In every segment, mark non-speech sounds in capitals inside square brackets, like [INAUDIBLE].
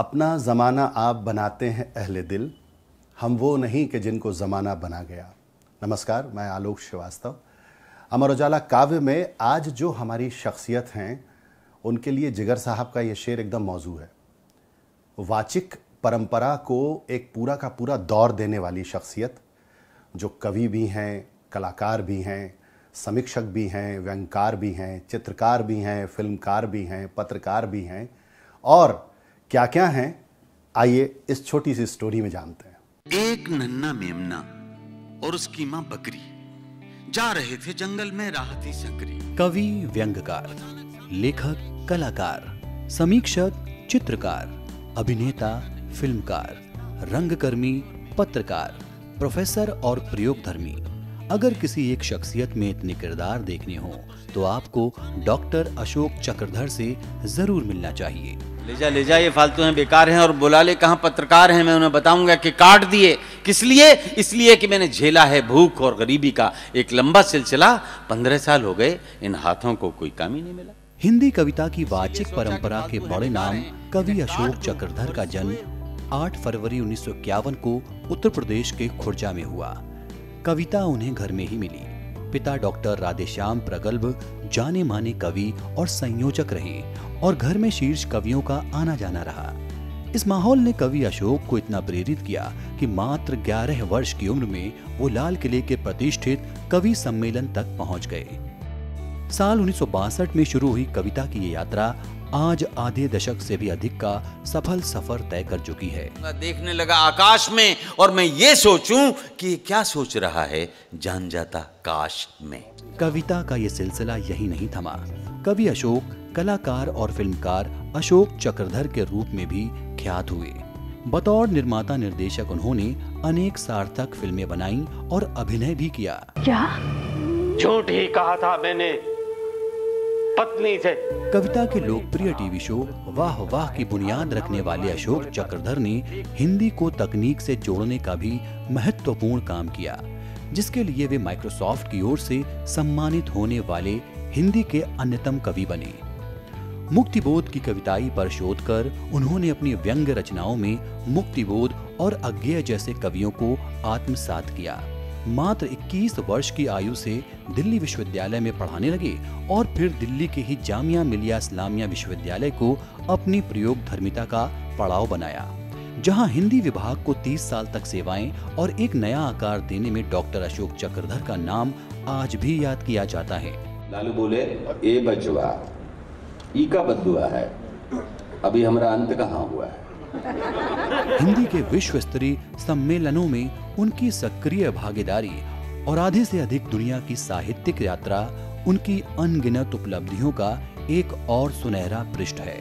अपना ज़माना आप बनाते हैं अहले दिल हम वो नहीं कि जिनको ज़माना बना गया नमस्कार मैं आलोक श्रीवास्तव अमर उजाला काव्य में आज जो हमारी शख्सियत हैं उनके लिए जिगर साहब का ये शेर एकदम मौजू है वाचिक परंपरा को एक पूरा का पूरा दौर देने वाली शख्सियत जो कवि भी हैं कलाकार भी हैं समीक्षक भी हैं व्यंगकार भी हैं चित्रकार भी हैं फिल्मकार भी हैं पत्रकार भी हैं और क्या क्या हैं आइए इस छोटी सी स्टोरी में जानते हैं एक नन्ना मेमना और उसकी माँ बकरी जा रहे थे जंगल में राहती थी सकरी कवि व्यंगकार लेखक कलाकार समीक्षक चित्रकार अभिनेता फिल्मकार रंगकर्मी पत्रकार प्रोफेसर और प्रयोगधर्मी अगर किसी एक शख्सियत में इतने किरदार देखने हो तो आपको डॉक्टर अशोक चक्रधर से जरूर मिलना चाहिए ले जा ले जा ये फालतू हैं बेकार हैं और बुला ले कहाँ पत्रकार हैं मैं उन्हें बताऊंगा कि काट दिए किस लिए इसलिए कि मैंने झेला है भूख और गरीबी का एक लंबा सिलसिला पंद्रह साल हो गए इन हाथों को कोई काम ही नहीं मिला हिंदी कविता की वाचिक परंपरा के बड़े नाम कवि अशोक चक्रधर का जन्म 8 फरवरी उन्नीस को उत्तर प्रदेश के खुर्जा में हुआ कविता उन्हें घर में ही मिली पिता डॉक्टर राधेश्याम प्रगल्भ जाने माने कवि और संयोजक रहे और घर में शीर्ष कवियों का आना जाना रहा इस माहौल ने कवि अशोक को इतना प्रेरित किया कि मात्र 11 वर्ष की उम्र में वो लाल किले के प्रतिष्ठित कवि सम्मेलन तक पहुंच गए साल उन्नीस में शुरू हुई कविता की ये यात्रा आज आधे दशक से भी अधिक का सफल सफर तय कर चुकी है देखने लगा आकाश में और मैं ये सोचूं कि क्या सोच रहा है जान जाता काश में कविता का ये सिलसिला यही नहीं थमा कवि अशोक कलाकार और फिल्मकार अशोक चक्रधर के रूप में भी ख्यात हुए बतौर निर्माता निर्देशक उन्होंने अनेक सार्थक फिल्में बनाई और अभिनय भी किया क्या झूठ ही कहा था मैंने पत्नी से कविता के लोकप्रिय टीवी शो वाह वाह की बुनियाद रखने वाले अशोक चक्रधर ने हिंदी को तकनीक से जोड़ने का भी महत्वपूर्ण काम किया जिसके लिए वे माइक्रोसॉफ्ट की ओर से सम्मानित होने वाले हिंदी के अन्यतम कवि बने मुक्तिबोध की कविताई पर शोध कर उन्होंने अपनी व्यंग्य रचनाओं में मुक्तिबोध और अज्ञेय जैसे कवियों को आत्मसात किया मात्र 21 वर्ष की आयु से दिल्ली विश्वविद्यालय में पढ़ाने लगे और फिर दिल्ली के ही जामिया मिलिया इस्लामिया विश्वविद्यालय को अपनी प्रयोग धर्मिता का पड़ाव बनाया जहां हिंदी विभाग को 30 साल तक सेवाएं और एक नया आकार देने में डॉक्टर अशोक चक्रधर का नाम आज भी याद किया जाता है लालू बोले ए बचवा ई का बदुआ है अभी हमारा अंत कहाँ हुआ है हिंदी के विश्व स्तरीय सम्मेलनों में उनकी सक्रिय भागीदारी और आधे से अधिक दुनिया की साहित्यिक यात्रा उनकी अनगिनत उपलब्धियों का एक और सुनहरा पृष्ठ है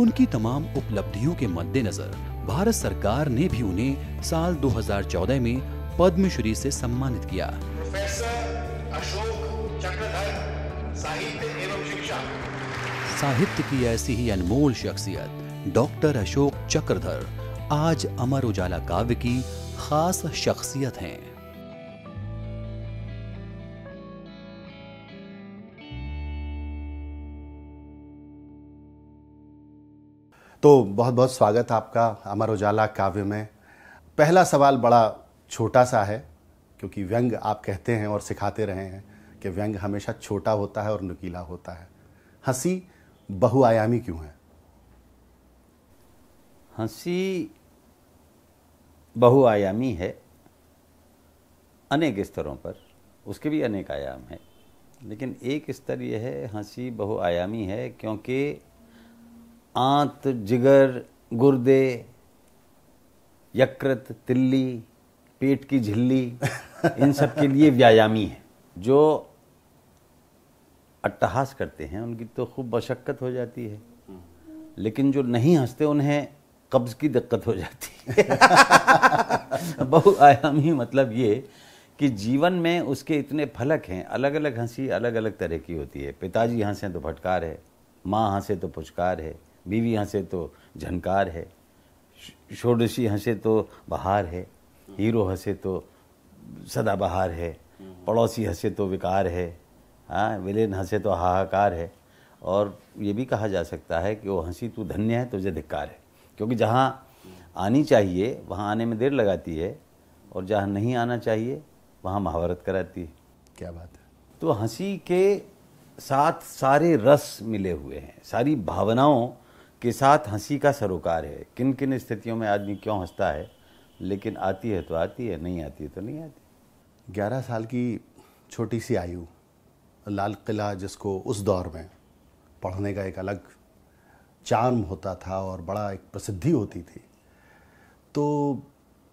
उनकी तमाम उपलब्धियों के मद्देनजर भारत सरकार ने भी उन्हें साल 2014 में पद्मश्री से सम्मानित किया साहित्य की ऐसी ही अनमोल शख्सियत डॉक्टर अशोक चक्रधर आज अमर उजाला काव्य की खास शख्सियत हैं तो बहुत बहुत स्वागत आपका अमर उजाला काव्य में पहला सवाल बड़ा छोटा सा है क्योंकि व्यंग आप कहते हैं और सिखाते रहे हैं कि व्यंग हमेशा छोटा होता है और नुकीला होता है हंसी बहुआयामी क्यों है हंसी बहुआयामी है अनेक स्तरों पर उसके भी अनेक आयाम हैं लेकिन एक स्तर यह है हंसी बहुआयामी है क्योंकि आंत जिगर गुर्दे यकृत तिल्ली पेट की झिल्ली इन सब के लिए व्यायामी है जो अट्टहास करते हैं उनकी तो खूब मशक्क़त हो जाती है लेकिन जो नहीं हंसते उन्हें कब्ज़ की दिक्कत हो जाती है [LAUGHS] बहुआयामी मतलब ये कि जीवन में उसके इतने फलक हैं अलग अलग हंसी अलग अलग तरह की होती है पिताजी हंसे तो फटकार है माँ हंसे तो पुचकार है बीवी हंसे तो झनकार है षोडशी हंसे तो बहार है हीरो हंसे तो सदाबहार है पड़ोसी हंसे तो विकार है हाँ विलेन हंसे तो हाहाकार है और ये भी कहा जा सकता है कि वो हंसी तू धन्य है तुझे धिक्कार है क्योंकि जहाँ आनी चाहिए वहाँ आने में देर लगाती है और जहाँ नहीं आना चाहिए वहाँ महाभारत कराती है क्या बात है तो हंसी के साथ सारे रस मिले हुए हैं सारी भावनाओं के साथ हंसी का सरोकार है किन किन स्थितियों में आदमी क्यों हंसता है लेकिन आती है तो आती है नहीं आती है तो नहीं आती ग्यारह साल की छोटी सी आयु लाल किला जिसको उस दौर में पढ़ने का एक अलग चार्म होता था और बड़ा एक प्रसिद्धि होती थी तो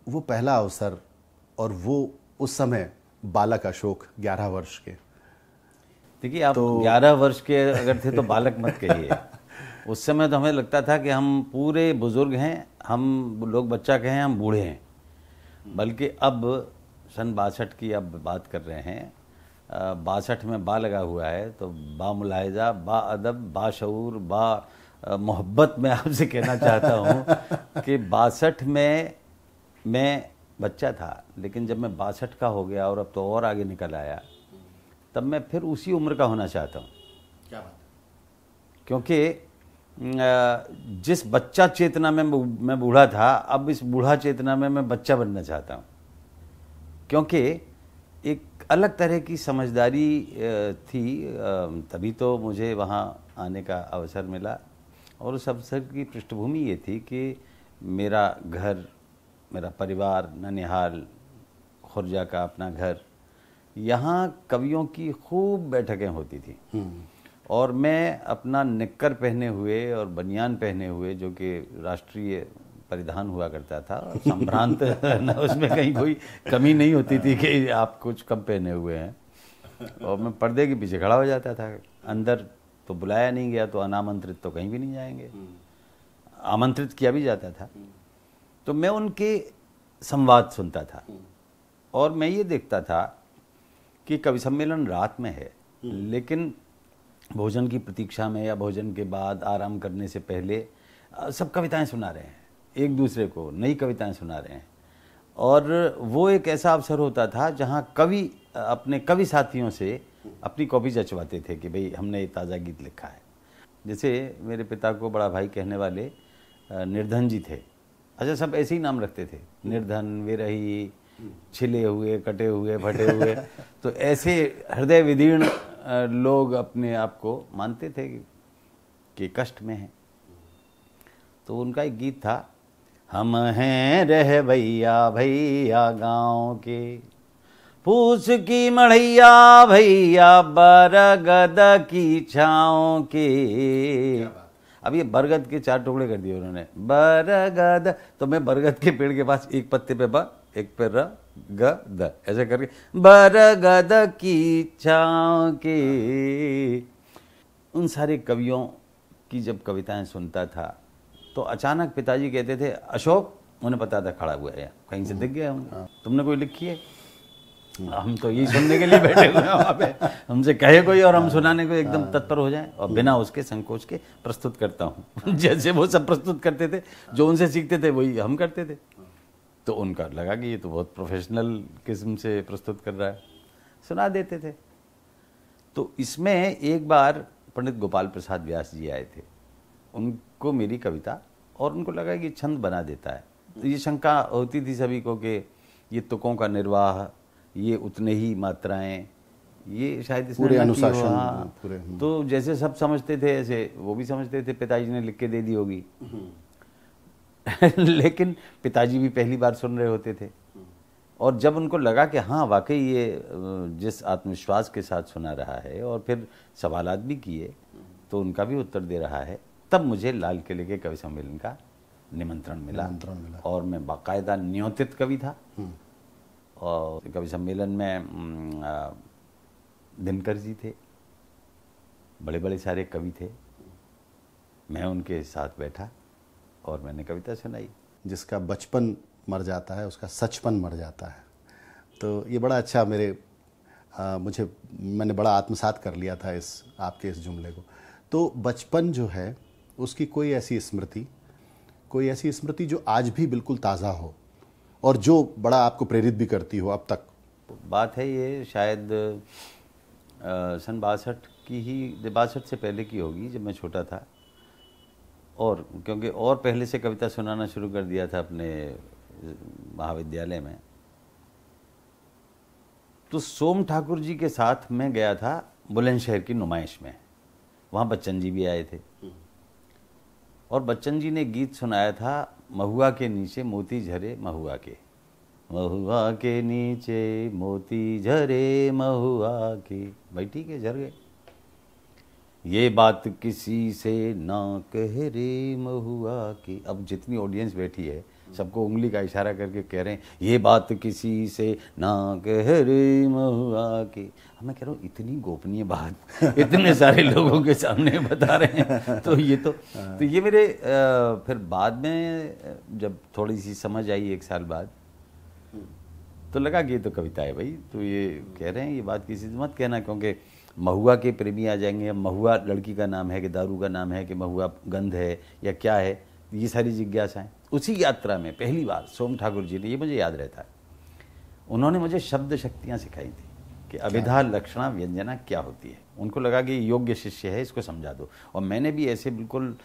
वो पहला अवसर और वो उस समय बालक अशोक ग्यारह वर्ष के देखिए आप तो... ग्यारह वर्ष के अगर थे तो [LAUGHS] बालक मत कहिए उस समय तो हमें लगता था कि हम पूरे बुज़ुर्ग हैं हम लोग बच्चा के हैं हम बूढ़े हैं बल्कि अब सन बासठ की अब बात कर रहे हैं बासठ में बा लगा हुआ है तो बा मुलायजा बा अदब बा शूर बा मोहब्बत में आपसे कहना चाहता हूँ कि बासठ में मैं बच्चा था लेकिन जब मैं बासठ का हो गया और अब तो और आगे निकल आया तब मैं फिर उसी उम्र का होना चाहता हूँ क्या बात क्योंकि जिस बच्चा चेतना में मैं बूढ़ा था अब इस बूढ़ा चेतना में मैं बच्चा बनना चाहता हूँ क्योंकि एक अलग तरह की समझदारी थी तभी तो मुझे वहाँ आने का अवसर मिला और उस अवसर की पृष्ठभूमि ये थी कि मेरा घर मेरा परिवार ननिहाल खुर्जा का अपना घर यहाँ कवियों की खूब बैठकें होती थी हम्म। और मैं अपना निक्कर पहने हुए और बनियान पहने हुए जो कि राष्ट्रीय परिधान हुआ करता था संभ्रांत [LAUGHS] उसमें कहीं कोई कमी नहीं होती थी कि आप कुछ कम पहने हुए हैं और मैं पर्दे के पीछे खड़ा हो जाता था अंदर तो बुलाया नहीं गया तो अनामंत्रित तो कहीं भी नहीं जाएंगे हम्म। आमंत्रित किया भी जाता था तो मैं उनके संवाद सुनता था हम्म। और मैं ये देखता था कि कवि सम्मेलन रात में है हम्म। लेकिन भोजन की प्रतीक्षा में या भोजन के बाद आराम करने से पहले सब कविताएं सुना रहे हैं एक दूसरे को नई कविताएं सुना रहे हैं और वो एक ऐसा अवसर होता था जहाँ कवि अपने कवि साथियों से अपनी कॉपी जचवाते थे कि भाई हमने ये ताज़ा गीत लिखा है जैसे मेरे पिता को बड़ा भाई कहने वाले निर्धन जी थे अच्छा सब ऐसे ही नाम रखते थे निर्धन विरही छिले हुए कटे हुए फटे हुए [LAUGHS] तो ऐसे हृदय विदीर्ण लोग अपने आप को मानते थे कि कष्ट में है तो उनका एक गीत था हम हैं रह भैया भैया गांव के पूछ की मढ़िया भैया बरगद की छाओ के अब ये बरगद के चार टुकड़े कर दिए उन्होंने बरगद तो मैं बरगद के पेड़ के पास एक पत्ते पे बा एक पे र ग द ऐसे करके बरगद की छाओ के उन सारे कवियों की जब कविताएं सुनता था तो अचानक पिताजी कहते थे अशोक उन्हें पता था खड़ा हुआ है कहीं से दिख गया हूँ हाँ। तुमने कोई लिखी है हम तो यही सुनने के लिए बैठे हुए हैं वहाँ पे हमसे कहे कोई और हम सुनाने को एकदम हाँ। तत्पर हो जाए और बिना उसके संकोच के प्रस्तुत करता हूँ [LAUGHS] जैसे वो सब प्रस्तुत करते थे जो उनसे सीखते थे वही हम करते थे तो उनका लगा कि ये तो बहुत प्रोफेशनल किस्म से प्रस्तुत कर रहा है सुना देते थे तो इसमें एक बार पंडित गोपाल प्रसाद व्यास जी आए थे उनको मेरी कविता और उनको लगा कि छंद बना देता है तो ये शंका होती थी सभी को कि ये तुकों का निर्वाह ये उतने ही मात्राएं ये शायद पूरे अनुशासन हाँ। हाँ, पूरे हाँ। तो जैसे सब समझते थे ऐसे वो भी समझते थे पिताजी ने लिख के दे दी होगी हम्म। [LAUGHS] लेकिन पिताजी भी पहली बार सुन रहे होते थे और जब उनको लगा कि हाँ वाकई ये जिस आत्मविश्वास के साथ सुना रहा है और फिर सवाल भी किए तो उनका भी उत्तर दे रहा है तब मुझे लाल किले के कवि सम्मेलन का निमंत्रण मिला निमंत्रण मिला और मैं बाकायदा नियोतित कवि था हम्म। और कवि सम्मेलन में दिनकर जी थे बड़े बड़े सारे कवि थे मैं उनके साथ बैठा और मैंने कविता सुनाई जिसका बचपन मर जाता है उसका सचपन मर जाता है तो ये बड़ा अच्छा मेरे आ, मुझे मैंने बड़ा आत्मसात कर लिया था इस आपके इस जुमले को तो बचपन जो है उसकी कोई ऐसी स्मृति कोई ऐसी स्मृति जो आज भी बिल्कुल ताज़ा हो और जो बड़ा आपको प्रेरित भी करती हो अब तक बात है ये शायद आ, सन बासठ की ही बासठ से पहले की होगी जब मैं छोटा था और क्योंकि और पहले से कविता सुनाना शुरू कर दिया था अपने महाविद्यालय में तो सोम ठाकुर जी के साथ मैं गया था बुलंदशहर की नुमाइश में वहाँ बच्चन जी भी आए थे हम्म। और बच्चन जी ने गीत सुनाया था महुआ के नीचे मोती झरे महुआ के महुआ के नीचे मोती झरे महुआ के भाई ठीक है झर गए ये बात किसी से ना कह रे महुआ की अब जितनी ऑडियंस बैठी है सबको उंगली का इशारा करके कह रहे हैं ये बात किसी से ना कह रे महुआ के मैं कह रहा हूँ इतनी गोपनीय बात [LAUGHS] इतने सारे लोगों के सामने बता रहे हैं तो ये तो तो ये मेरे फिर बाद में जब थोड़ी सी समझ आई एक साल बाद तो लगा कि ये तो कविता है भाई तो ये कह रहे हैं ये बात किसी से मत कहना क्योंकि महुआ के प्रेमी आ जाएंगे महुआ लड़की का नाम है कि दारू का नाम है कि महुआ गंध है या क्या है ये सारी जिज्ञासाएँ उसी यात्रा में पहली बार सोम ठाकुर जी ने ये मुझे याद रहता है उन्होंने मुझे शब्द शक्तियाँ सिखाई थी कि अभिधा लक्षणा व्यंजना क्या होती है उनको लगा कि योग्य शिष्य है इसको समझा दो और मैंने भी ऐसे बिल्कुल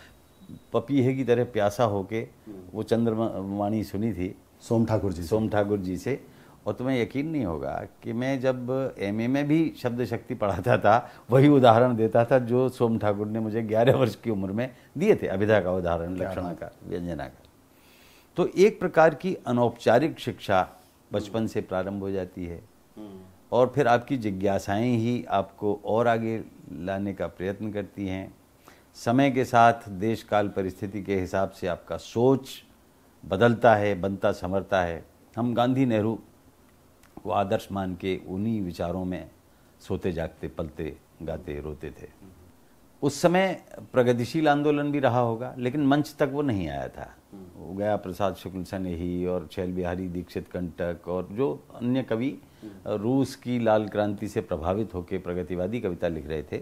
पपीहे की तरह प्यासा होके हम्म। वो चंद्रवाणी सुनी थी सोम ठाकुर जी सोम ठाकुर जी से और तुम्हें यकीन नहीं होगा कि मैं जब एम में भी शब्द शक्ति पढ़ाता था वही उदाहरण देता था जो सोम ठाकुर ने मुझे ग्यारह वर्ष की उम्र में दिए थे अभिधा का उदाहरण लक्षणा का व्यंजना का तो एक प्रकार की अनौपचारिक शिक्षा बचपन से प्रारंभ हो जाती है हम्म। और फिर आपकी जिज्ञासाएं ही आपको और आगे लाने का प्रयत्न करती हैं समय के साथ देश काल परिस्थिति के हिसाब से आपका सोच बदलता है बनता संवरता है हम गांधी नेहरू को आदर्श मान के उन्हीं विचारों में सोते जागते पलते गाते रोते थे हम्म। उस समय प्रगतिशील आंदोलन भी रहा होगा लेकिन मंच तक वो नहीं आया था गया प्रसाद शुक्ल सनेही और शैल बिहारी दीक्षित कंटक और जो अन्य कवि रूस की लाल क्रांति से प्रभावित होकर प्रगतिवादी कविता लिख रहे थे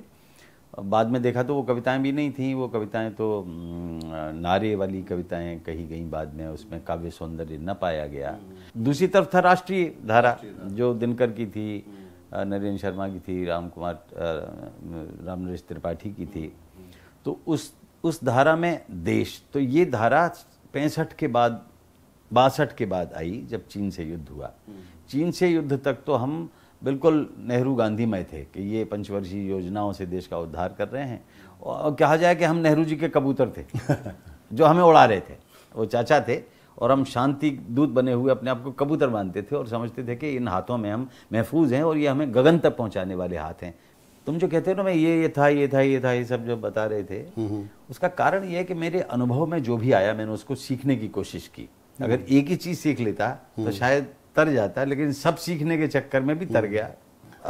बाद में देखा तो वो कविताएं भी नहीं थीं वो कविताएं तो नारे वाली कविताएं कही गई बाद में उसमें काव्य सौंदर्य न पाया गया दूसरी तरफ था राष्ट्रीय धारा जो दिनकर की थी नरेंद्र शर्मा की थी राम कुमार राम नरेश त्रिपाठी की थी तो उस उस धारा में देश तो ये धारा पैंसठ के बाद बासठ के बाद आई जब चीन से युद्ध हुआ चीन से युद्ध तक तो हम बिल्कुल नेहरू गांधी में थे कि ये पंचवर्षीय योजनाओं से देश का उद्धार कर रहे हैं और कहा जाए कि हम नेहरू जी के कबूतर थे [LAUGHS] जो हमें उड़ा रहे थे वो चाचा थे और हम शांति दूत बने हुए अपने आप को कबूतर मानते थे और समझते थे कि इन हाथों में हम महफूज हैं और ये हमें गगन तक पहुंचाने वाले हाथ हैं तुम जो कहते हो ना मैं ये ये था ये था ये था ये सब जो बता रहे थे हम्म, हम्म। उसका कारण ये है कि मेरे अनुभव में जो भी आया मैंने उसको सीखने की कोशिश की हम्म। अगर एक ही चीज सीख लेता तो शायद तर जाता लेकिन सब सीखने के चक्कर में भी तर गया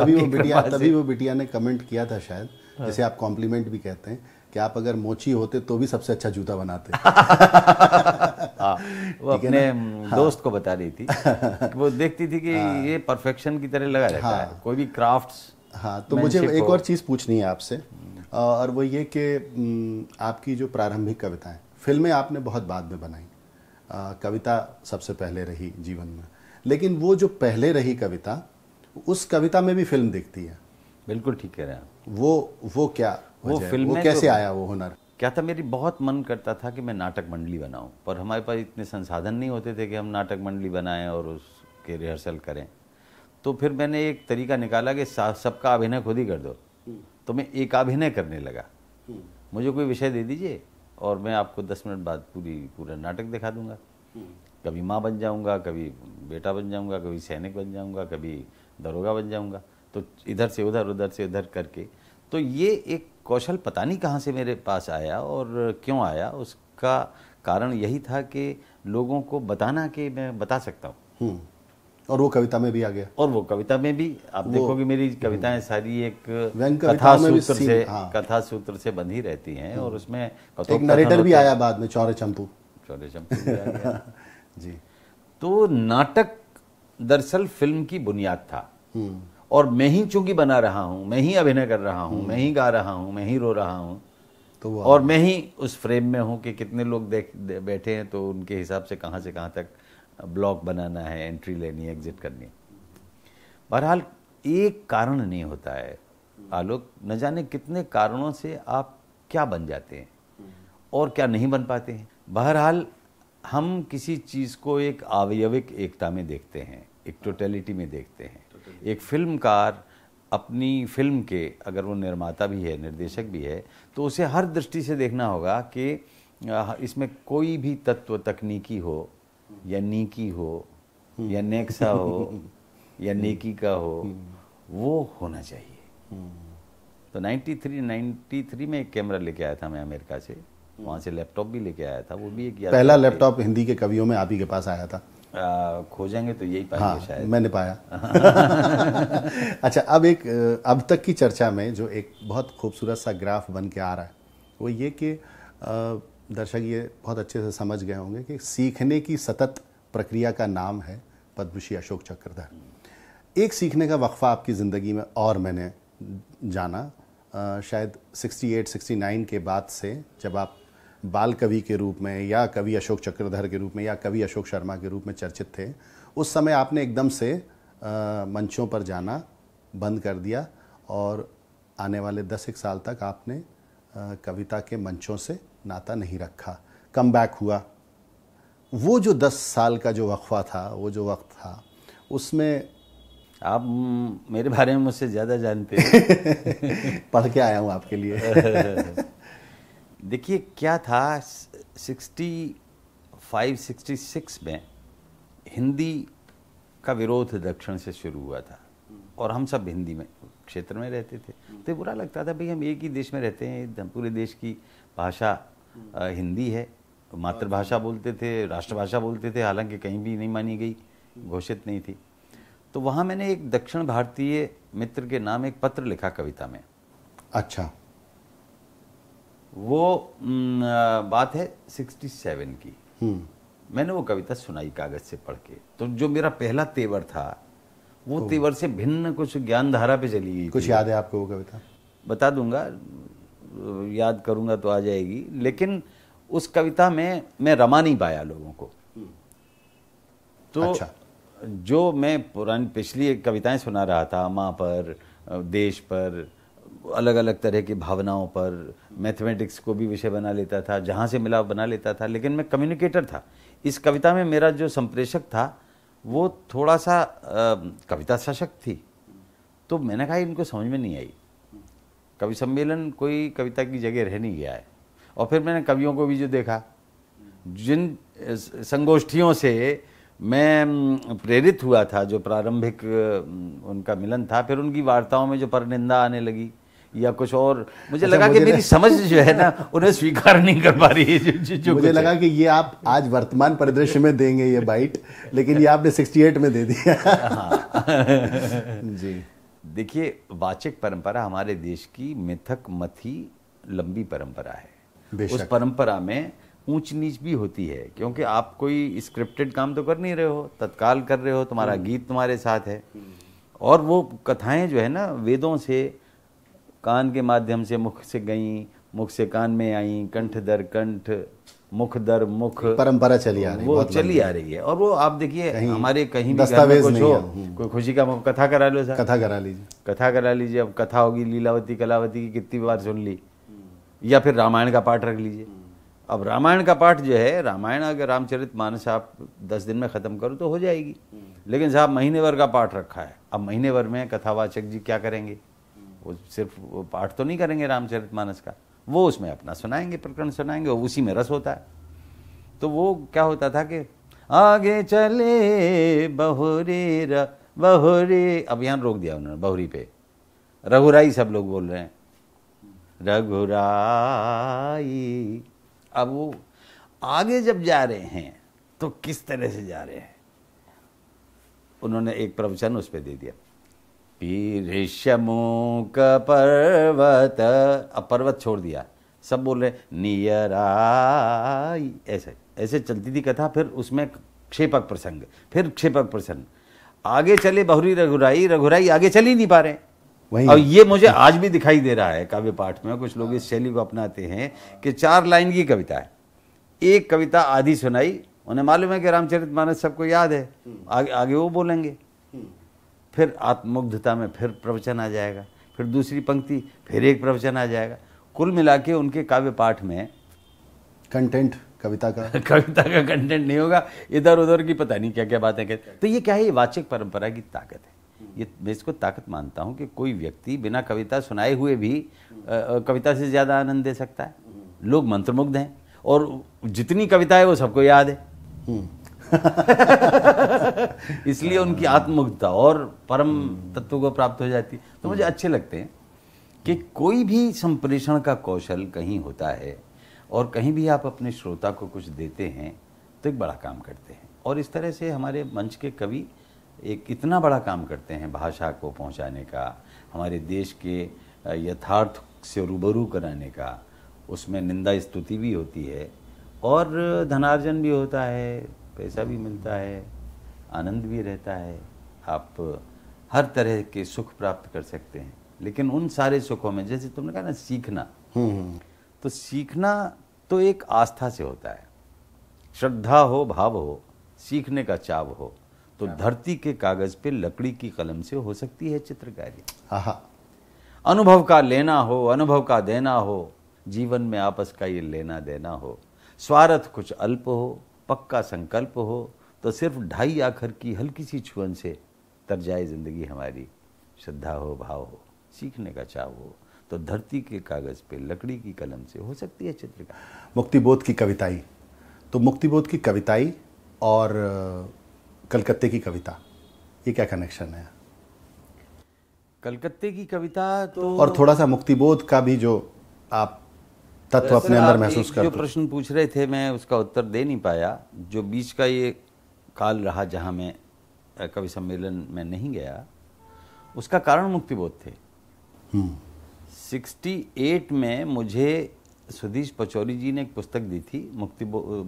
अभी वो बिटिया तभी वो बिटिया ने कमेंट किया था शायद हाँ। जैसे आप कॉम्प्लीमेंट भी कहते हैं कि आप अगर मोची होते तो भी सबसे अच्छा जूता बनाते आ, [LAUGHS] हाँ, वो अपने हाँ। दोस्त को बता रही थी [LAUGHS] वो देखती थी कि हाँ। ये परफेक्शन की तरह लगा रहता हाँ। है कोई भी क्राफ्ट्स हाँ तो मुझे एक और चीज़ पूछनी है आपसे और वो ये कि आपकी जो प्रारंभिक कविताएं फिल्में आपने बहुत बाद में बनाई कविता सबसे पहले रही जीवन में लेकिन वो जो पहले रही कविता उस कविता में भी फिल्म दिखती है बिल्कुल ठीक कह रहे हैं वो वो क्या वो फिल्म वो कैसे तो, आया वो हुनर क्या था मेरी बहुत मन करता था कि मैं नाटक मंडली बनाऊं पर हमारे पास इतने संसाधन नहीं होते थे कि हम नाटक मंडली बनाएं और उसके रिहर्सल करें तो फिर मैंने एक तरीका निकाला कि सबका अभिनय खुद ही कर दो तो मैं एक अभिनय करने लगा मुझे कोई विषय दे दीजिए और मैं आपको दस मिनट बाद पूरी पूरा नाटक दिखा दूंगा कभी माँ बन जाऊंगा कभी बेटा बन जाऊंगा कभी सैनिक बन जाऊंगा कभी दरोगा बन जाऊंगा तो इधर से उधर उधर से उधर करके तो ये एक कौशल पता नहीं कहाँ से मेरे पास आया और क्यों आया उसका कारण यही था कि लोगों को बताना कि मैं बता सकता हूँ हम्म। और वो कविता में भी आ गया और वो कविता में भी आप देखोगे मेरी हम्म। कविताएं सारी एक कथा सूत्र से हाँ। कथा सूत्र से बंधी रहती हैं और हम्म। उसमें एक नरेटर भी आया बाद में चौरे चंपू चौरे चंपू [LAUGHS] जी तो नाटक दरअसल फिल्म की बुनियाद था हम्म। और मैं ही चूंकि बना रहा हूँ मैं ही अभिनय कर रहा हूँ मैं ही गा रहा हूँ मैं ही रो रहा हूँ तो और मैं ही उस फ्रेम में हूँ कि कितने लोग देख बैठे हैं तो उनके हिसाब से कहाँ से कहाँ तक ब्लॉक बनाना है एंट्री लेनी है एग्ज़िट करनी है बहरहाल एक कारण नहीं होता है आलोक न जाने कितने कारणों से आप क्या बन जाते हैं और क्या नहीं बन पाते हैं बहरहाल हम किसी चीज़ को एक अवयविक एकता में देखते हैं एक टोटलिटी हाँ। में देखते हैं एक फिल्मकार अपनी फिल्म के अगर वो निर्माता भी है निर्देशक भी है तो उसे हर दृष्टि से देखना होगा कि इसमें कोई भी तत्व तकनीकी हो या नीकी हो हम्म। या नेक्सा हो [LAUGHS] या नेकी का हो हम्म। वो होना चाहिए हम्म। तो 93 93 में एक कैमरा लेके आया था मैं अमेरिका से वहाँ से लैपटॉप भी लेके आया था वो भी एक पहला लैपटॉप हिंदी के कवियों में आप ही के पास आया था खोजेंगे तो यही पाएंगे हाँ, शायद मैंने पाया [LAUGHS] अच्छा अब एक अब तक की चर्चा में जो एक बहुत खूबसूरत सा ग्राफ बन के आ रहा है वो ये कि दर्शक ये बहुत अच्छे से समझ गए होंगे कि सीखने की सतत प्रक्रिया का नाम है पद्मश्री अशोक चक्रधर एक सीखने का वक्फा आपकी ज़िंदगी में और मैंने जाना आ, शायद 68 69 के बाद से जब आप बाल कवि के रूप में या कवि अशोक चक्रधर के रूप में या कवि अशोक शर्मा के रूप में चर्चित थे उस समय आपने एकदम से आ, मंचों पर जाना बंद कर दिया और आने वाले दस एक साल तक आपने आ, कविता के मंचों से नाता नहीं रखा कम बैक हुआ वो जो दस साल का जो वक्फा था वो जो वक्त था उसमें आप मेरे बारे में मुझसे ज़्यादा जानते हैं [LAUGHS] पढ़ के आया हूँ आपके लिए [LAUGHS] देखिए क्या था सिक्सटी फाइव सिक्सटी सिक्स में हिंदी का विरोध दक्षिण से शुरू हुआ था और हम सब हिंदी में क्षेत्र में रहते थे तो बुरा लगता था भाई हम एक ही देश में रहते हैं पूरे देश की भाषा हिंदी है मातृभाषा बोलते थे राष्ट्रभाषा बोलते थे हालांकि कहीं भी नहीं मानी गई घोषित नहीं थी तो वहाँ मैंने एक दक्षिण भारतीय मित्र के नाम एक पत्र लिखा कविता में अच्छा वो बात है 67 की हम्म। मैंने वो कविता सुनाई कागज से पढ़ के तो जो मेरा पहला तेवर था वो तेवर से भिन्न कुछ ज्ञान धारा पे चली गई कुछ याद है आपको वो कविता बता दूंगा याद करूंगा तो आ जाएगी लेकिन उस कविता में मैं रमा नहीं पाया लोगों को तो अच्छा। जो मैं पुरानी पिछली कविताएं सुना रहा था माँ पर देश पर अलग अलग तरह की भावनाओं पर मैथमेटिक्स को भी विषय बना लेता था जहाँ से मिला बना लेता था लेकिन मैं कम्युनिकेटर था इस कविता में मेरा जो संप्रेषक था वो थोड़ा सा आ, कविता सशक्त थी तो मैंने कहा इनको समझ में नहीं आई कवि सम्मेलन कोई कविता की जगह रह नहीं गया है और फिर मैंने कवियों को भी जो देखा जिन संगोष्ठियों से मैं प्रेरित हुआ था जो प्रारंभिक उनका मिलन था फिर उनकी वार्ताओं में जो परनिंदा आने लगी या कुछ और मुझे अच्छा, लगा मुझे कि मेरी समझ जो है ना उन्हें स्वीकार नहीं कर पा रही है जो, जो, जो मुझे लगा कि ये आप आज वर्तमान परिदृश्य में देंगे ये बाइट लेकिन ये आपने 68 में दे दिया हाँ [LAUGHS] जी देखिए वाचिक परंपरा हमारे देश की मिथक मथी लंबी परंपरा है उस परंपरा में ऊंच नीच भी होती है क्योंकि आप कोई स्क्रिप्टेड काम तो कर नहीं रहे हो तत्काल कर रहे हो तुम्हारा हम्म। गीत तुम्हारे साथ है हम्म। और वो कथाएं जो है ना वेदों से कान के माध्यम से मुख से गई मुख से कान में आई कंठ दर कंठ मुख दर मुख परंपरा चली आ रही है वो चली आ रही है और वो आप देखिए हमारे कहीं भी दस्तावेज कुछ हो हम्म। कोई खुशी का मौका कथा करा लो सर कथा करा लीजिए कथा करा लीजिए अब कथा होगी लीलावती कलावती की कितनी बार सुन ली या फिर रामायण का पाठ रख लीजिए अब रामायण का पाठ जो है रामायण अगर रामचरित मानस आप दस दिन में ख़त्म करो तो हो जाएगी लेकिन साहब महीने भर का पाठ रखा है अब महीने भर में कथावाचक जी क्या करेंगे वो सिर्फ पाठ तो नहीं करेंगे रामचरित मानस का वो उसमें अपना सुनाएंगे प्रकरण सुनाएंगे उसी में रस होता है तो वो क्या होता था कि आगे चले बहुरे बहुरे अब यहाँ रोक दिया उन्होंने बहुरी पे रघुराई सब लोग बोल रहे हैं रघुराई अब वो आगे जब जा रहे हैं तो किस तरह से जा रहे हैं उन्होंने एक प्रवचन उस पर दे दिया पीरिशमूक पर्वत अब पर्वत छोड़ दिया सब बोल रहे नियराई ऐसे ऐसे चलती थी कथा फिर उसमें क्षेपक प्रसंग फिर क्षेपक प्रसंग आगे चले बहुरी रघुराई रघुराई आगे चल ही नहीं पा रहे वही और ये मुझे आज भी दिखाई दे रहा है काव्य पाठ में कुछ लोग इस शैली को अपनाते हैं कि चार लाइन की कविता है एक कविता आधी सुनाई उन्हें मालूम है कि रामचरित मानस सबको याद है आगे आगे वो बोलेंगे फिर आत्मुग्धता में फिर प्रवचन आ जाएगा फिर दूसरी पंक्ति फिर एक प्रवचन आ जाएगा कुल मिला के उनके काव्य पाठ में कंटेंट कविता का [LAUGHS] कविता का कंटेंट नहीं होगा इधर उधर की पता नहीं क्या क्या बातें कहते तो ये क्या है ये वाचिक परंपरा की ताकत है ये मैं इसको ताकत मानता हूँ कि कोई व्यक्ति बिना कविता सुनाए हुए भी आ, कविता से ज़्यादा आनंद दे सकता है लोग मंत्रमुग्ध हैं और जितनी कविता है वो सबको याद है हम्म। [LAUGHS] [LAUGHS] इसलिए उनकी आत्ममुग्धता और परम तत्व को प्राप्त हो जाती तो मुझे अच्छे लगते हैं कि कोई भी संप्रेषण का कौशल कहीं होता है और कहीं भी आप अपने श्रोता को कुछ देते हैं तो एक बड़ा काम करते हैं और इस तरह से हमारे मंच के कवि एक इतना बड़ा काम करते हैं भाषा को पहुंचाने का हमारे देश के यथार्थ से रूबरू कराने का उसमें निंदा स्तुति भी होती है और धनार्जन भी होता है पैसा भी मिलता है आनंद भी रहता है आप हर तरह के सुख प्राप्त कर सकते हैं लेकिन उन सारे सुखों में जैसे तुमने कहा ना सीखना हम्म, हम्म। तो सीखना तो एक आस्था से होता है श्रद्धा हो भाव हो सीखने का चाव हो तो हाँ। धरती के कागज पे लकड़ी की कलम से हो सकती है चित्रकारी अनुभव का लेना हो अनुभव का देना हो जीवन में आपस का ये लेना देना हो स्वार्थ कुछ अल्प हो पक्का संकल्प हो तो सिर्फ ढाई आखर की हल्की सी छुअन से तर जाए ज़िंदगी हमारी श्रद्धा हो भाव हो सीखने का चाव हो तो धरती के कागज़ पे लकड़ी की कलम से हो सकती है चित्रकार मुक्तिबोध की कविताई तो मुक्तिबोध की कविताई और कलकत्ते की कविता ये क्या कनेक्शन है कलकत्ते की कविता तो और थोड़ा सा मुक्तिबोध का भी जो आप तत्व अपने अंदर महसूस कर जो प्रश्न पूछ रहे थे मैं उसका उत्तर दे नहीं पाया जो बीच का ये काल रहा जहाँ मैं कवि सम्मेलन में नहीं गया उसका कारण मुक्तिबोध थे हम्म। सिक्सटी एट में मुझे सुधीश पचौरी जी ने एक पुस्तक दी थी मुक्ति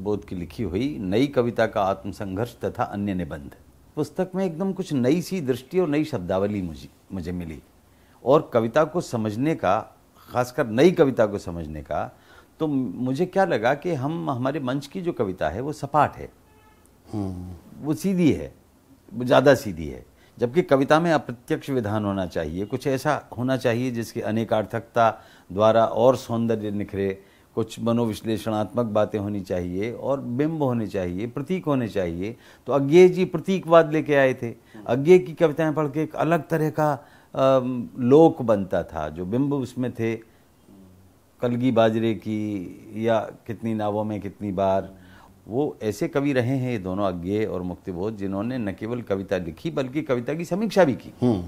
बोध की लिखी हुई नई कविता का आत्मसंघर्ष तथा अन्य निबंध पुस्तक में एकदम कुछ नई सी दृष्टि और नई शब्दावली मुझे मुझे मिली और कविता को समझने का खासकर नई कविता को समझने का तो मुझे क्या लगा कि हम हमारे मंच की जो कविता है वो सपाट है हम्म। वो सीधी है वो ज़्यादा सीधी है जबकि कविता में अप्रत्यक्ष विधान होना चाहिए कुछ ऐसा होना चाहिए जिसकी अनेकार्थकता द्वारा और सौंदर्य निखरे कुछ मनोविश्लेषणात्मक बातें होनी चाहिए और बिंब होने चाहिए प्रतीक होने चाहिए तो अज्ञे जी प्रतीकवाद लेके आए थे अज्ञे की कविताएं पढ़ के एक अलग तरह का लोक बनता था जो बिंब उसमें थे कलगी बाजरे की या कितनी नावों में कितनी बार वो ऐसे कवि रहे हैं ये दोनों अज्ञे और मुक्तिबोध जिन्होंने न केवल कविता लिखी बल्कि कविता की समीक्षा भी की हम्म।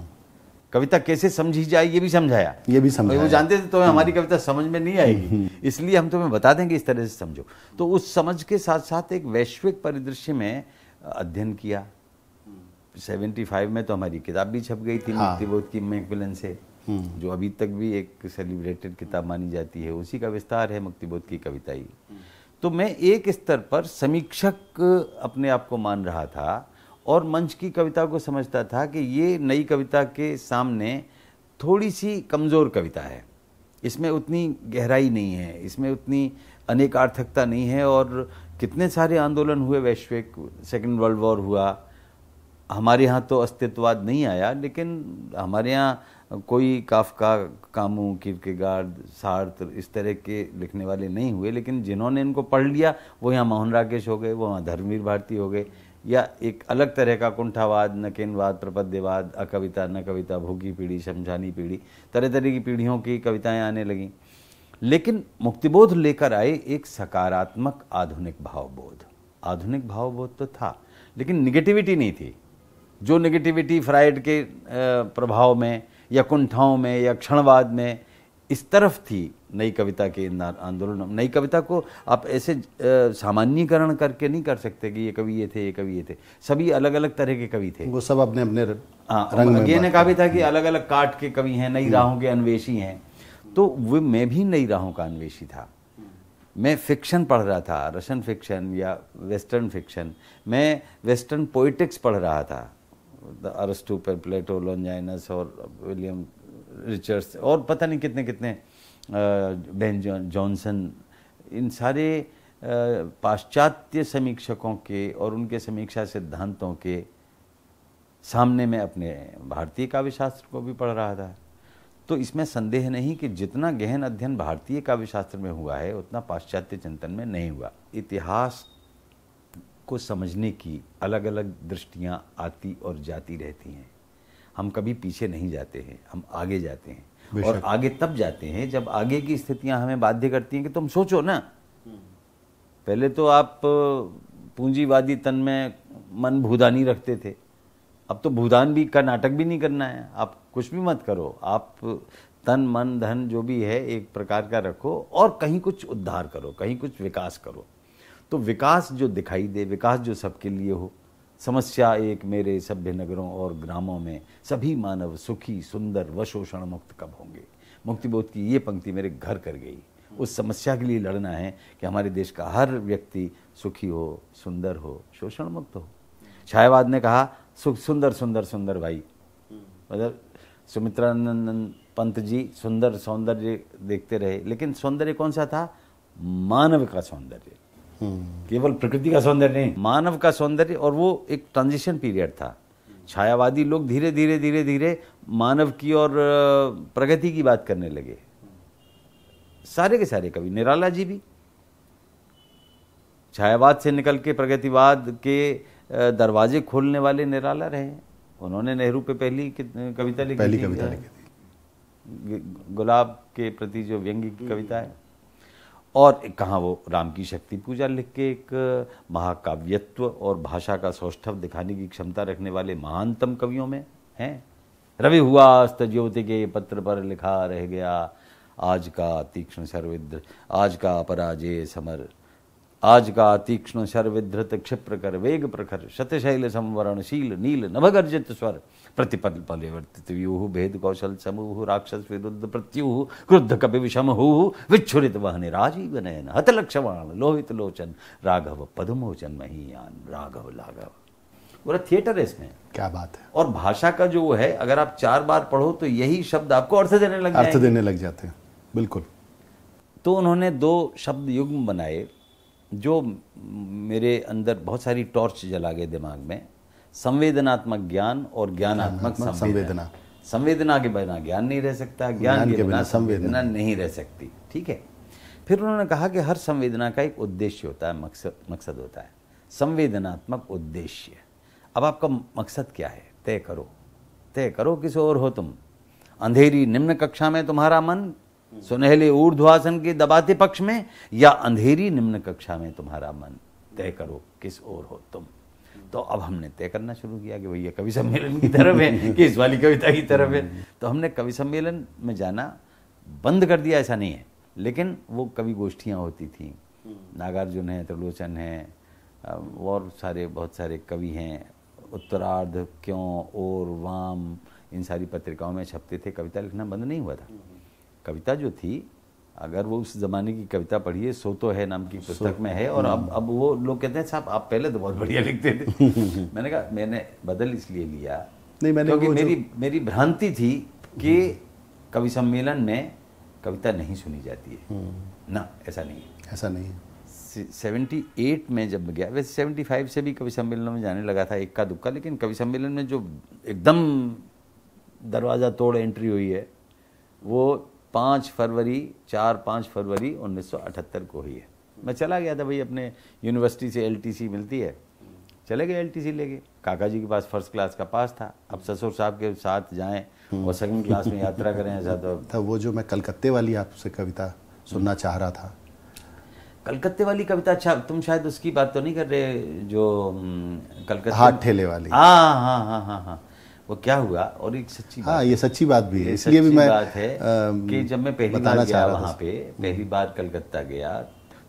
कविता कैसे समझी जाए ये भी समझाया ये भी समझाया वो जानते थे तो हमारी कविता समझ में नहीं आएगी हम्म, इसलिए हम तुम्हें बता देंगे इस तरह से समझो तो उस समझ के साथ साथ एक वैश्विक परिदृश्य में अध्ययन किया 75 में तो हमारी किताब भी छप गई थी हाँ। मुक्तिबोध की मेकविलन से जो अभी तक भी एक सेलिब्रेटेड किताब मानी जाती है उसी का विस्तार है मुक्तिबोध की कविता ही तो मैं एक स्तर पर समीक्षक अपने आप को मान रहा था और मंच की कविता को समझता था कि ये नई कविता के सामने थोड़ी सी कमज़ोर कविता है इसमें उतनी गहराई नहीं है इसमें उतनी अनेकार्थकता नहीं है और कितने सारे आंदोलन हुए वैश्विक सेकेंड वर्ल्ड वॉर हुआ हमारे यहाँ तो अस्तित्ववाद नहीं आया लेकिन हमारे यहाँ कोई काफका कामू गार्ड सार्थ इस तरह के लिखने वाले नहीं हुए लेकिन जिन्होंने इनको पढ़ लिया वो यहाँ मोहन राकेश हो गए वो वहाँ धर्मवीर भारती हो गए या एक अलग तरह का कुंठावाद नकेनवाद प्रपद्यवाद अकविता न कविता भोगी पीढ़ी शमझानी पीढ़ी तरह तरह की पीढ़ियों की कविताएं आने लगीं लेकिन मुक्तिबोध लेकर आए एक सकारात्मक आधुनिक भावबोध आधुनिक भावबोध तो था लेकिन निगेटिविटी नहीं थी जो निगेटिविटी फ्राइड के प्रभाव में या कुंठाओं में या क्षणवाद में इस तरफ थी नई कविता के आंदोलन नई कविता को आप ऐसे सामान्यकरण करके नहीं कर सकते कि ये कवि ये थे ये कवि ये थे सभी अलग अलग तरह के कवि थे वो सब अपने अपने हाँ, रंग में ये ने कहा भी था कि अलग अलग काट के कवि हैं नई हम्म। राहों के अन्वेषी हैं तो वे मैं भी नई राहों का अन्वेषी था मैं फिक्शन पढ़ रहा था रशियन फिक्शन या वेस्टर्न फिक्शन मैं वेस्टर्न पोइटिक्स पढ़ रहा था the Aristotle and Plato, और विलियम रिचर्ड्स और पता नहीं कितने कितने बेन जॉनसन इन सारे पाश्चात्य समीक्षकों के और उनके समीक्षा सिद्धांतों के सामने में अपने भारतीय काव्यशास्त्र को भी पढ़ रहा था तो इसमें संदेह नहीं कि जितना गहन अध्ययन भारतीय काव्यशास्त्र में हुआ है उतना पाश्चात्य चिंतन में नहीं हुआ इतिहास को समझने की अलग अलग दृष्टियाँ आती और जाती रहती हैं हम कभी पीछे नहीं जाते हैं हम आगे जाते हैं और आगे तब जाते हैं जब आगे की स्थितियां हमें बाध्य करती हैं कि तुम सोचो ना हम्म। पहले तो आप पूंजीवादी तन में मन भूदानी रखते थे अब तो भूदान भी का नाटक भी नहीं करना है आप कुछ भी मत करो आप तन मन धन जो भी है एक प्रकार का रखो और कहीं कुछ उद्धार करो कहीं कुछ विकास करो तो विकास जो दिखाई दे विकास जो सबके लिए हो समस्या एक मेरे सभ्य नगरों और ग्रामों में सभी मानव सुखी सुंदर व शोषण मुक्त कब होंगे मुक्तिबोध की ये पंक्ति मेरे घर कर गई उस समस्या के लिए लड़ना है कि हमारे देश का हर व्यक्ति सुखी हो सुंदर हो शोषण मुक्त हो छायावाद ने कहा सुख सुंदर सुंदर सुंदर भाई मतलब सुमित्रानंद पंत जी सुंदर सौंदर्य देखते रहे लेकिन सौंदर्य कौन सा था मानव का सौंदर्य हम्म। केवल प्रकृति का सौंदर्य नहीं मानव का सौंदर्य और वो एक ट्रांजिशन पीरियड था छायावादी लोग धीरे धीरे धीरे धीरे मानव की और प्रगति की बात करने लगे सारे के सारे कवि निराला जी भी छायावाद से निकल के प्रगतिवाद के दरवाजे खोलने वाले निराला रहे उन्होंने नेहरू पे पहली कविता लिखी पहली कविता लिखी गुलाब के प्रति जो व्यंग्य की कविता है और कहाँ वो राम की शक्ति पूजा लिख के एक महाकाव्यत्व और भाषा का सौष्ठव दिखाने की क्षमता रखने वाले महानतम कवियों में हैं रवि हुआ अस्त ज्योति के पत्र पर लिखा रह गया आज का तीक्ष्ण सर्विद्र आज का अपराजय समर आज का तीक्ष्ण सर्विद्रत क्षिप्र कर वेग प्रखर शतशैल संवरणशील नील नभगर्जित स्वर प्रतिपद परिवर्तित व्यूह भेद कौशल समूह राक्षस विरुद्ध प्रत्युह क्रुद्ध कपि विषम विषमहूह विच्छुरित वहन राजीव नयन हतलक्षवाण लोहित लोचन राघव पदमोचन महीयान राघव लाघव पूरा थिएटर है इसमें क्या बात है और भाषा का जो है अगर आप चार बार पढ़ो तो यही शब्द आपको अर्थ देने लग अर्थ देने लग जाते हैं बिल्कुल तो उन्होंने दो शब्द युग्म बनाए जो मेरे अंदर बहुत सारी टॉर्च जला गए दिमाग में संवेदनात्मक ज्ञान और ज्ञानात्मक संवेदना संवेदना के बिना ज्ञान नहीं रह सकता ज्ञान के बिना संवेदना नहीं रह सकती ठीक है फिर उन्होंने कहा कि हर संवेदना का एक उद्देश्य होता है मकसद मकसद होता है संवेदनात्मक उद्देश्य अब आपका मकसद क्या है तय करो तय करो किस और हो तुम अंधेरी निम्न कक्षा में तुम्हारा मन सुनहले ऊर्ध्वासन के दबाते पक्ष में या अंधेरी निम्न कक्षा में तुम्हारा मन तय करो किस ओर हो तुम तो अब हमने तय करना शुरू किया कि भैया कवि सम्मेलन की तरफ है [LAUGHS] कि इस वाली कविता की तरफ है हम्म। तो हमने कवि सम्मेलन में जाना बंद कर दिया ऐसा नहीं है लेकिन वो कवि गोष्ठियाँ होती थी हम्म। नागार्जुन है त्रिलोचन है और सारे बहुत सारे कवि हैं उत्तरार्ध क्यों और वाम इन सारी पत्रिकाओं में छपते थे कविता लिखना बंद नहीं हुआ था हम्म। कविता जो थी अगर वो उस ज़माने की कविता पढ़ी है सो तो है नाम की पुस्तक में तो है और अब हम्म। अब वो लोग कहते हैं साहब आप पहले तो बहुत बढ़िया लिखते थे [LAUGHS] मैंने कहा मैंने बदल इसलिए लिया नहीं मैंने क्योंकि मेरी मेरी भ्रांति थी कि हम्म। कवि सम्मेलन में कविता नहीं सुनी जाती है हम्म। ना ऐसा नहीं ऐसा नहीं है सेवेंटी एट में जब गया वैसे सेवेंटी फाइव से भी कवि सम्मेलनों में जाने लगा था इक्का दुक्का लेकिन कवि सम्मेलन में जो एकदम दरवाज़ा तोड़ एंट्री हुई है वो पाँच फरवरी चार पाँच फरवरी 1978 को हुई है मैं चला गया था भाई अपने यूनिवर्सिटी से एल मिलती है चले गए एलटीसी लेके काका जी के पास फर्स्ट क्लास का पास था अब ससुर साहब के साथ जाएं हम्म। और सेकंड क्लास में यात्रा करें ऐसा तो [LAUGHS] था वो जो मैं कलकत्ते वाली आपसे कविता सुनना चाह रहा था कलकत्ते वाली कविता अच्छा तुम शायद उसकी बात तो नहीं कर रहे जो हम्म, कलकत्ते हाथ ठेले वाली हाँ हाँ हाँ हाँ हाँ वो क्या हुआ और एक सच्ची हाँ बात ये सच्ची बात भी है इसलिए भी मैं बात है कि जब मैं पहली बार गया वहाँ पे पहली हम्म। बार कलकत्ता गया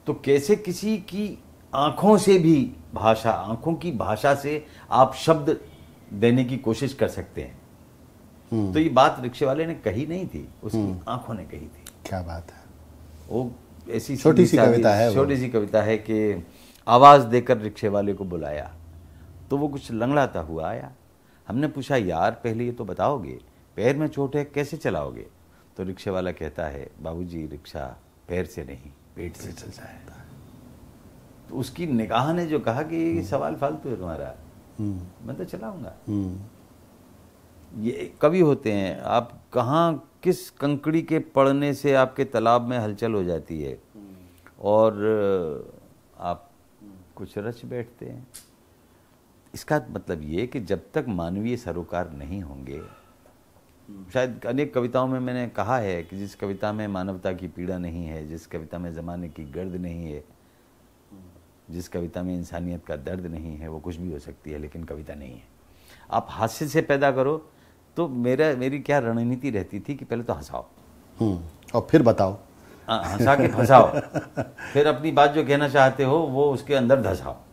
तो कैसे किसी की आंखों से भी भाषा आंखों की भाषा से आप शब्द देने की कोशिश कर सकते हैं हम्म। तो ये बात रिक्शे वाले ने कही नहीं थी उसकी हम्म। आंखों ने कही थी क्या बात है वो ऐसी छोटी सी कविता है छोटी सी कविता है कि आवाज़ देकर रिक्शे वाले को बुलाया तो वो कुछ लंगड़ाता हुआ आया हमने पूछा यार पहले ये तो बताओगे पैर में चोट है कैसे चलाओगे तो रिक्शे वाला कहता है बाबूजी रिक्शा पैर से नहीं पेट से चलता है तो उसकी निगाह ने जो कहा कि ये सवाल फालतू है तुम्हारा हम्म। मैं तो चलाऊंगा हम्म। ये कभी होते हैं आप कहाँ किस कंकड़ी के पड़ने से आपके तालाब में हलचल हो जाती है हम्म। और आप कुछ रच बैठते हैं इसका मतलब ये कि जब तक मानवीय सरोकार नहीं होंगे शायद अनेक कविताओं में मैंने कहा है कि जिस कविता में मानवता की पीड़ा नहीं है जिस कविता में ज़माने की गर्द नहीं है जिस कविता में इंसानियत का दर्द नहीं है वो कुछ भी हो सकती है लेकिन कविता नहीं है आप हास्य से पैदा करो तो मेरा मेरी क्या रणनीति रहती थी कि पहले तो हंसाओ हम्म, और फिर बताओ हाँ, हंसा के फंसाओ फिर अपनी बात जो कहना चाहते हो वो उसके अंदर धसाओ